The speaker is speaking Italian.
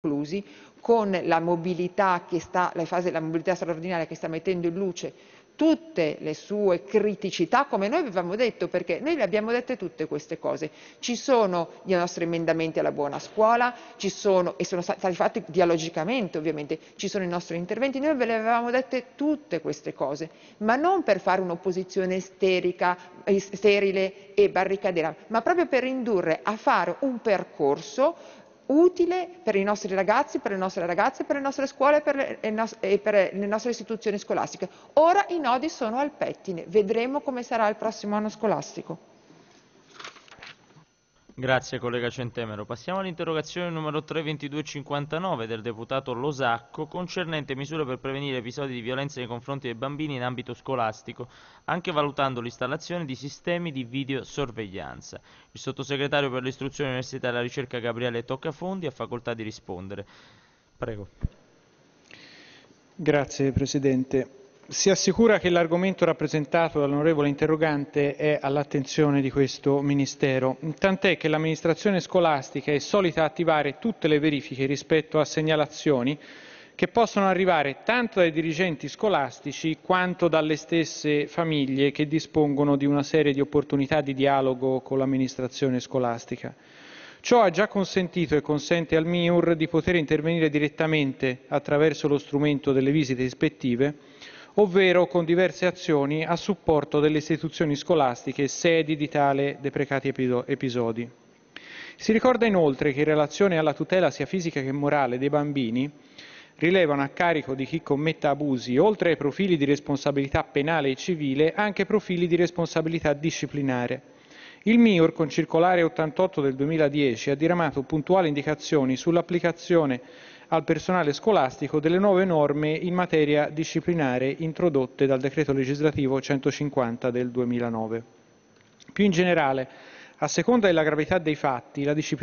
conclusi con la mobilità, sta, la fase della mobilità straordinaria che sta mettendo in luce tutte le sue criticità, come noi avevamo detto, perché noi le abbiamo dette tutte queste cose. Ci sono i nostri emendamenti alla buona scuola, ci sono, e sono stati fatti dialogicamente ovviamente, ci sono i nostri interventi, noi ve le avevamo dette tutte queste cose, ma non per fare un'opposizione eh, sterile e barricadera, ma proprio per indurre a fare un percorso utile per i nostri ragazzi, per le nostre ragazze, per le nostre scuole per le, e, e per le nostre istituzioni scolastiche. Ora i nodi sono al pettine, vedremo come sarà il prossimo anno scolastico. Grazie collega Centemero. Passiamo all'interrogazione numero 32259 del deputato Losacco concernente misure per prevenire episodi di violenza nei confronti dei bambini in ambito scolastico, anche valutando l'installazione di sistemi di videosorveglianza. Il sottosegretario per l'istruzione universitaria e la ricerca Gabriele Toccafondi ha facoltà di rispondere. Prego. Grazie Presidente si assicura che l'argomento rappresentato dall'onorevole interrogante è all'attenzione di questo Ministero, tant'è che l'amministrazione scolastica è solita attivare tutte le verifiche rispetto a segnalazioni che possono arrivare tanto dai dirigenti scolastici quanto dalle stesse famiglie che dispongono di una serie di opportunità di dialogo con l'amministrazione scolastica. Ciò ha già consentito e consente al MIUR di poter intervenire direttamente attraverso lo strumento delle visite ispettive ovvero con diverse azioni a supporto delle istituzioni scolastiche sedi di tale deprecati episodi. Si ricorda inoltre che in relazione alla tutela sia fisica che morale dei bambini, rilevano a carico di chi commetta abusi, oltre ai profili di responsabilità penale e civile, anche profili di responsabilità disciplinare. Il MIUR, con circolare 88 del 2010, ha diramato puntuali indicazioni sull'applicazione al personale scolastico delle nuove norme in materia disciplinare introdotte dal decreto legislativo 150 del 2009. Più in generale, a seconda della gravità dei fatti, la disciplina